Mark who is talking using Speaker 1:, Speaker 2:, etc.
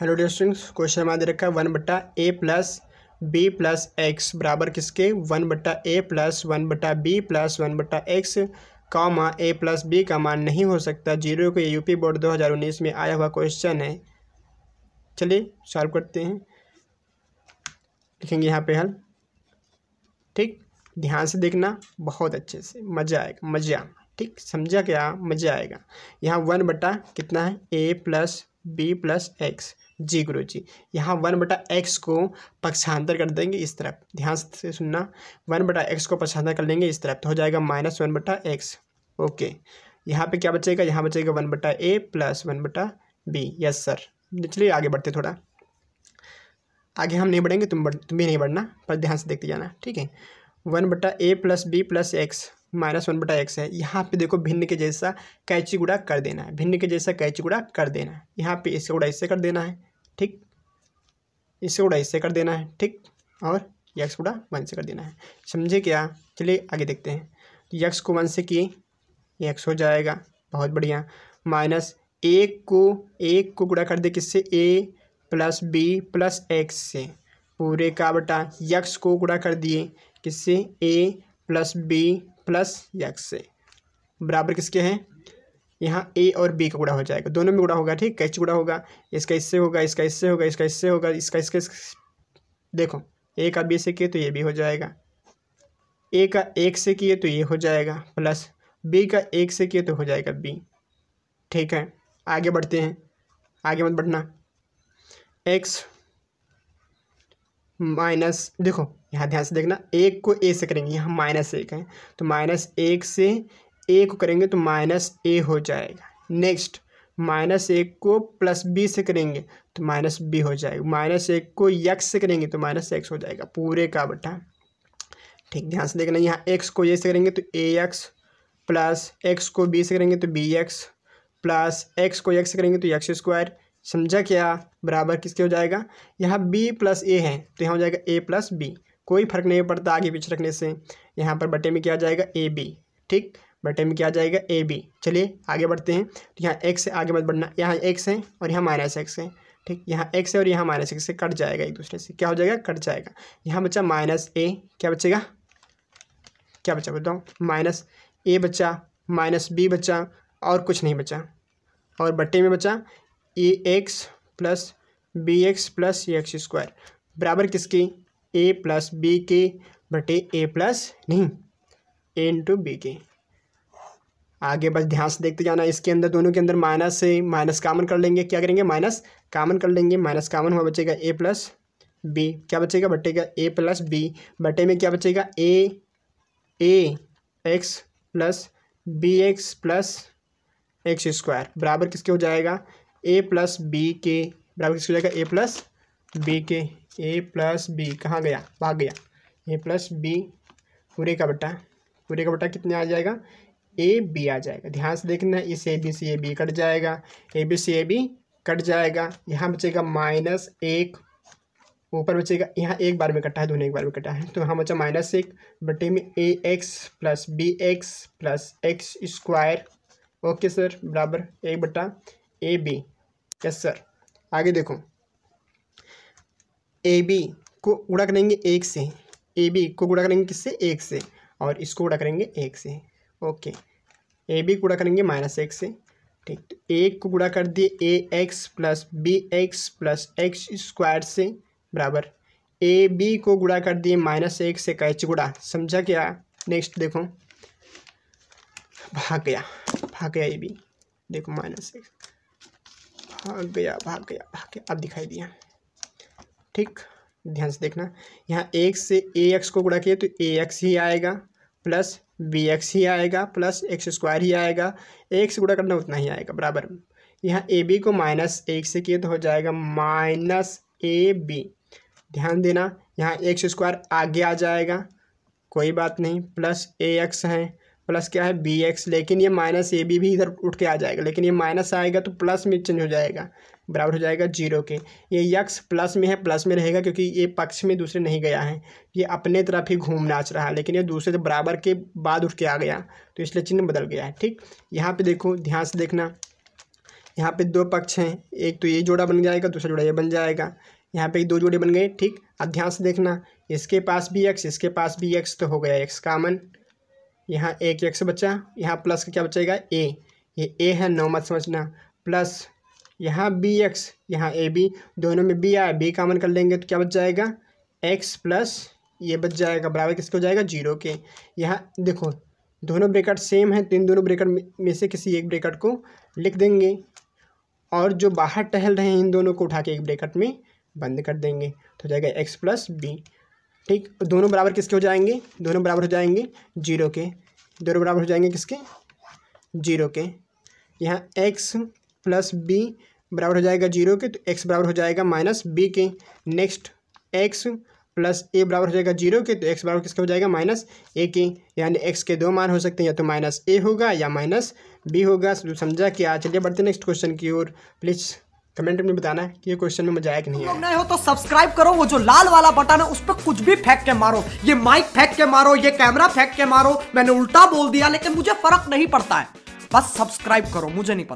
Speaker 1: hello dear students question हमारे दे रखा है वन बट्टा A plus B plus X बराबर किसके वन बट्टा ए प्लस वन बट्टा बी प्लस वन बट्टा X comma A plus B का मान नहीं हो सकता जीरो को ये यूपी बोर्ड 2019 में आया हुआ क्वेश्चन है चलिए सॉल्व करते हैं लिखेंगे यहाँ पे हल ठीक ध्यान से देखना बहुत अच्छे से मज़ा आएगा मज़ा ठीक समझा क्या मज़ा आएगा यहाँ वन बटा कितना है A plus B plus X जी गुरु जी यहाँ वन बटा एक्स को पक्षांतर कर देंगे इस तरफ ध्यान से सुनना वन बटा एक्स को पक्षांतर कर लेंगे इस तरफ तो हो जाएगा माइनस वन बटा एक्स ओके यहाँ पे क्या बचेगा यहाँ बचेगा वन बटा ए प्लस वन बटा बी यस सर चलिए आगे बढ़ते थोड़ा आगे हम नहीं बढ़ेंगे तुम बढ़ तुम भी नहीं बढ़ना पर ध्यान से देखते जाना ठीक है वन बटा ए plus B plus x minus one बटा एक्स है यहाँ पे देखो भिन्न के जैसा कैची गुड़ा कर देना है भिन्न के जैसा कैची गुड़ा कर देना है यहाँ पे इसे गुड़ा इससे कर देना है ठीक इसे गुड़ा इससे कर देना है ठीक और यक्स गुड़ा वन से कर देना है समझे क्या चलिए आगे देखते हैं यक्स को वन से किए यक्स हो जाएगा बहुत बढ़िया माइनस एक को एक को गुड़ा कर दे किससे a plus B plus x से पूरे का बटा यक्स को गुड़ा कर दिए किससे a plus B plus x से बराबर किसके हैं यहाँ ए और बी का गुड़ा हो जाएगा दोनों में गुड़ा होगा ठीक कैच गुड़ा होगा इसका इससे होगा इसका इससे होगा इसका इससे होगा इसका इसका देखो ए का बी से किए तो ये भी हो जाएगा ए का एक से किए तो ये हो जाएगा प्लस बी का एक से किए तो हो जाएगा बी ठीक है आगे बढ़ते हैं आगे मत बढ़ना एक्स माइनस देखो यहाँ ध्यान से देखना एक को ए से करेंगे यहाँ माइनस एक है तो माइनस एक से ए को करेंगे तो माइनस ए हो जाएगा नेक्स्ट माइनस एक को प्लस बी से करेंगे तो माइनस बी हो जाएगा माइनस एक को यक्स से करेंगे तो माइनस एक्स हो जाएगा पूरे का बटा ठीक ध्यान से देखना यहाँ एक्स को ये से करेंगे तो ए एक्स प्लस एक्स को बी से करेंगे तो बी एक्स प्लस एक्स को एक्स से करेंगे तो एक्स स्क्वायर समझा क्या बराबर किसके हो जाएगा यहाँ b प्लस ए है तो यहाँ हो जाएगा a प्लस बी कोई फर्क नहीं पड़ता आगे पीछे रखने से यहाँ पर बटे में क्या आ जाएगा ए बी ठीक बटे में क्या आ जाएगा ए बी चलिए आगे बढ़ते हैं तो यहाँ एक्स से आगे मत बढ़ना यहाँ एक्स है और यहाँ माइनस एक्स है ठीक यहाँ एक्स है और यहाँ माइनस एक्स से कट जाएगा एक दूसरे से क्या हो जाएगा कट जाएगा यहाँ बच्चा माइनस ए क्या बचेगा क्या बच्चा बताओ माइनस ए बच्चा माइनस बी बच्चा और कुछ नहीं बचा और बट्टे में बचा a x plus b x plus a x square बराबर किसके ए प्लस बी के बटे ए प्लस नहीं ए इंटू बी के आगे बस ध्यान से देखते जाना इसके अंदर दोनों के अंदर माइनस से माइनस कामन कर लेंगे क्या करेंगे माइनस कामन कर लेंगे माइनस कामन हुआ बचेगा ए प्लस बी क्या बचेगा बटेगा ए प्लस बी बटे में क्या बचेगा a a x plus b x plus x square बराबर किसके हो जाएगा ए प्लस बी के बराबर हो जाएगा ए प्लस बी के ए प्लस बी कहाँ गया भाग गया ए प्लस बी पूरे का बट्टा पूरे का बट्टा कितने आ जाएगा ए बी आ जाएगा ध्यान से देखना इस a b c a b cut जाएगा a b c a b cut जाएगा यहाँ बचेगा माइनस एक ऊपर बचेगा यहाँ एक बार में कटा है दोनों एक बार में कटा है तो यहाँ बचा माइनस एक बटे में a x plus b x plus x square okay sir बराबर एक बटा ए बी यस सर आगे देखो ए बी को गुड़ा करेंगे एक से ए बी को गुड़ा करेंगे किससे एक से और इसको गुड़ा करेंगे एक से ओके ए बी गुड़ा करेंगे माइनस एक से ठीक तो एक को गुड़ा कर दिए a x plus b x plus x square से बराबर ए बी को गुड़ा कर दिए माइनस एक से कैच गुड़ा समझा क्या नेक्स्ट देखो भाग गया भाग गया ए बी देखो माइनस एक भाग गया भाग गया भाग गया अब दिखाई दिया ठीक ध्यान से देखना यहाँ एक से ए एक्स को गुणा किया तो ए एक्स ही आएगा प्लस बी एक्स ही आएगा प्लस एक्स स्क्वायर ही आएगा से गुणा करना उतना ही आएगा बराबर यहाँ ए बी को माइनस एक से किए तो हो जाएगा माइनस ए बी ध्यान देना यहाँ एक्स स्क्वायर आगे आ जाएगा कोई बात नहीं प्लस ए एक्स है प्लस क्या है बी एक्स लेकिन ये माइनस ए बी भी इधर उठ के आ जाएगा लेकिन ये माइनस आएगा तो प्लस में चेंज हो जाएगा बराबर हो जाएगा जीरो के ये यक्स प्लस में है प्लस में रहेगा क्योंकि ये पक्ष में दूसरे नहीं गया है ये अपने तरफ ही घूम नाच रहा है लेकिन ये दूसरे से बराबर के बाद उठ के आ गया तो इसलिए चिन्ह बदल गया है ठीक यहाँ पर देखो ध्यान से देखना यहाँ पे दो पक्ष हैं एक तो ये जोड़ा बन जाएगा दूसरा जोड़ा ये बन जाएगा यहाँ पे दो जोड़े बन गए ठीक अब ध्यान से देखना इसके पास भी एक्स इसके पास भी एक्स तो हो गया एक्स कामन यहाँ ए के एक से बचा यहाँ प्लस का क्या बचेगा ए ये ए है नौ मत समझना प्लस यहाँ बी एक्स यहाँ ए बी दोनों में बी आया बी कामन कर लेंगे तो क्या बच जाएगा एक्स प्लस ये बच जाएगा बराबर किसके हो जाएगा जीरो के यहाँ देखो दोनों ब्रेकट सेम है तीन दोनों ब्रेकट में से किसी एक ब्रेकट को लिख देंगे और जो बाहर टहल रहे हैं इन दोनों को उठा के एक ब्रेकट में बंद कर देंगे तो हो जाएगा एक्स प्लस बी ठीक तो दोनों बराबर किसके हो जाएंगे दोनों बराबर हो जाएंगे जीरो के दोनों बराबर हो जाएंगे किसके जीरो के यहाँ एक्स प्लस बी बराबर हो जाएगा जीरो के तो एक्स बराबर हो जाएगा माइनस बी के नेक्स्ट एक्स प्लस ए बराबर हो जाएगा जीरो के तो एक्स बराबर किसके हो जाएगा माइनस ए के यानी एक्स के दो मान हो सकते हैं या तो माइनस ए होगा या माइनस बी होगा तो समझा कि आ चलिए बढ़ते नेक्स्ट क्वेश्चन की ओर प्लीज़ कमेंट में बताना है कि ये क्वेश्चन में मजा आया कि नहीं आया नए हो तो सब्सक्राइब करो वो जो लाल वाला बटन है उस पर कुछ भी फेंक के मारो ये माइक फेंक के मारो ये कैमरा फेंक के मारो मैंने उल्टा बोल दिया लेकिन मुझे फर्क नहीं पड़ता है बस सब्सक्राइब करो मुझे नहीं पता